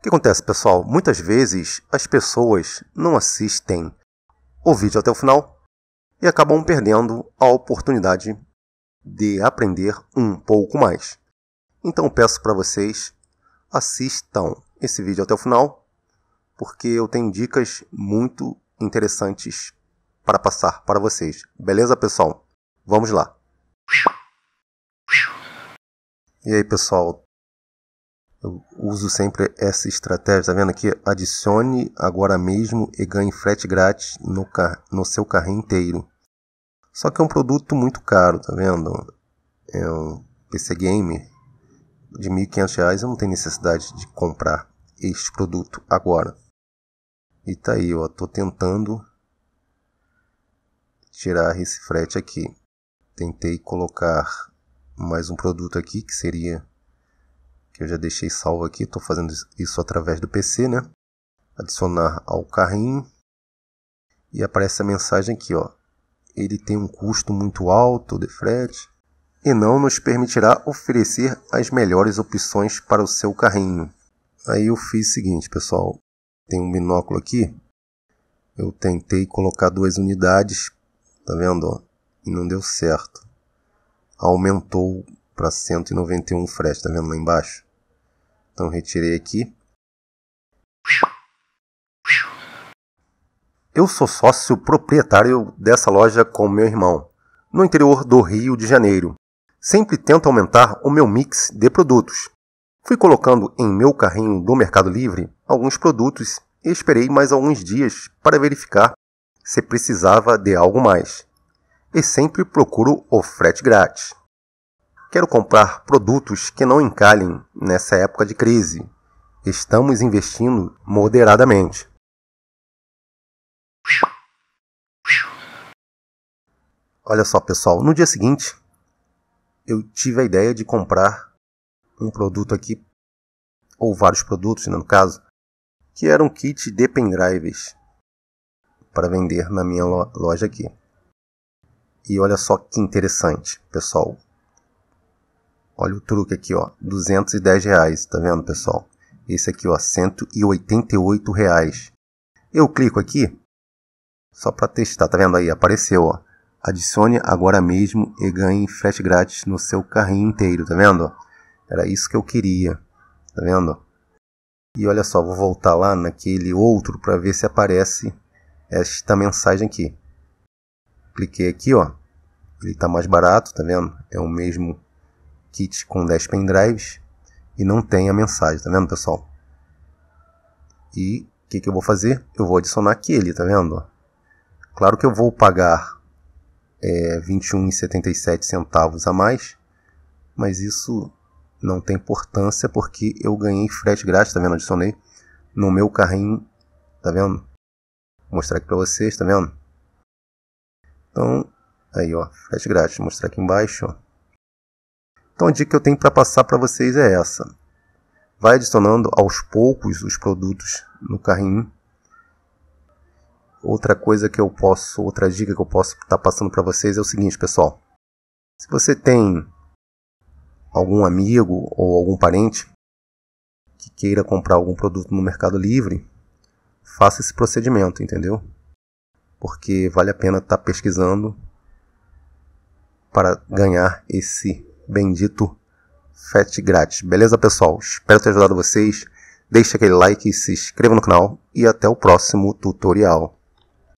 O que acontece, pessoal? Muitas vezes as pessoas não assistem o vídeo até o final e acabam perdendo a oportunidade de aprender um pouco mais. Então peço para vocês assistam esse vídeo até o final, porque eu tenho dicas muito interessantes para passar para vocês. Beleza, pessoal? Vamos lá. E aí, pessoal, eu uso sempre essa estratégia, tá vendo aqui? Adicione agora mesmo e ganhe frete grátis no, car no seu carrinho inteiro. Só que é um produto muito caro, tá vendo? É um PC Game de R$ 1.500, eu não tenho necessidade de comprar este produto agora. E tá aí, ó, tô tentando tirar esse frete aqui. Tentei colocar mais um produto aqui que seria que eu já deixei salvo aqui, estou fazendo isso através do PC, né? Adicionar ao carrinho e aparece a mensagem aqui, ó. Ele tem um custo muito alto de frete e não nos permitirá oferecer as melhores opções para o seu carrinho. Aí eu fiz o seguinte, pessoal, tem um binóculo aqui. Eu tentei colocar duas unidades, tá vendo, ó, e não deu certo. Aumentou para 191 frete, tá vendo lá embaixo? Então retirei aqui. Eu sou sócio proprietário dessa loja com meu irmão, no interior do Rio de Janeiro. Sempre tento aumentar o meu mix de produtos. Fui colocando em meu carrinho do Mercado Livre alguns produtos e esperei mais alguns dias para verificar se precisava de algo mais. E sempre procuro o frete grátis. Quero comprar produtos que não encalhem nessa época de crise. Estamos investindo moderadamente. Olha só, pessoal, no dia seguinte eu tive a ideia de comprar um produto aqui, ou vários produtos, né, no caso, que era um kit de pendrives para vender na minha loja aqui. E olha só que interessante, pessoal. Olha o truque aqui, ó. 210 reais, tá vendo, pessoal? Esse aqui, ó, 188 reais. Eu clico aqui, só para testar, tá vendo aí? Apareceu, ó. Adicione agora mesmo e ganhe frete grátis no seu carrinho inteiro, tá vendo? Era isso que eu queria, tá vendo? E olha só, vou voltar lá naquele outro para ver se aparece esta mensagem aqui. Cliquei aqui, ó. Ele está mais barato, tá vendo? É o mesmo kit com 10 pendrives e não tem a mensagem, tá vendo, pessoal? E o que, que eu vou fazer? Eu vou adicionar aquele, tá vendo? Claro que eu vou pagar é, 21,77 centavos a mais, mas isso não tem importância porque eu ganhei frete grátis, tá vendo? Adicionei no meu carrinho, tá vendo? Vou mostrar aqui para vocês, tá vendo? Então, aí ó, frete grátis, Vou mostrar aqui embaixo, ó. Então a dica que eu tenho para passar para vocês é essa. Vai adicionando aos poucos os produtos no carrinho. Outra coisa que eu posso, outra dica que eu posso estar tá passando para vocês é o seguinte, pessoal. Se você tem algum amigo ou algum parente que queira comprar algum produto no Mercado Livre, faça esse procedimento, entendeu? Porque vale a pena estar tá pesquisando para ganhar esse bendito Fat grátis. Beleza, pessoal? Espero ter ajudado vocês. Deixe aquele like, se inscreva no canal e até o próximo tutorial.